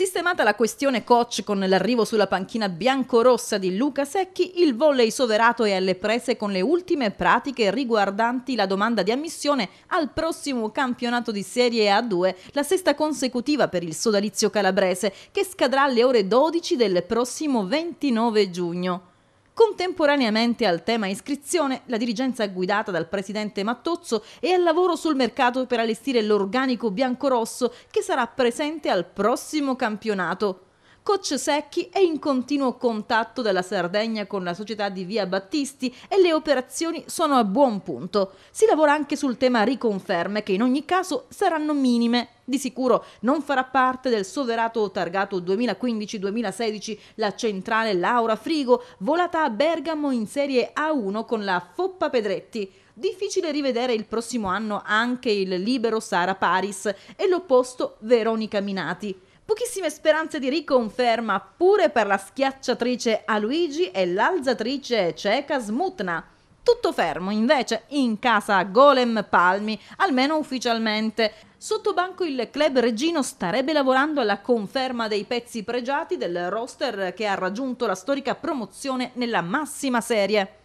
Sistemata la questione coach con l'arrivo sulla panchina biancorossa di Luca Secchi, il volley soverato è alle prese con le ultime pratiche riguardanti la domanda di ammissione al prossimo campionato di Serie A2, la sesta consecutiva per il sodalizio calabrese, che scadrà alle ore 12 del prossimo 29 giugno. Contemporaneamente al tema iscrizione, la dirigenza guidata dal presidente Mattozzo è al lavoro sul mercato per allestire l'organico biancorosso che sarà presente al prossimo campionato. Coach Secchi è in continuo contatto della Sardegna con la società di Via Battisti e le operazioni sono a buon punto. Si lavora anche sul tema riconferme che in ogni caso saranno minime di sicuro non farà parte del soverato targato 2015-2016 la centrale Laura Frigo, volata a Bergamo in Serie A1 con la Foppa Pedretti. Difficile rivedere il prossimo anno anche il libero Sara Paris e l'opposto Veronica Minati. Pochissime speranze di riconferma pure per la schiacciatrice Aluigi e l'alzatrice cieca Smutna. Tutto fermo invece in casa Golem Palmi, almeno ufficialmente. Sotto banco il club regino starebbe lavorando alla conferma dei pezzi pregiati del roster che ha raggiunto la storica promozione nella massima serie.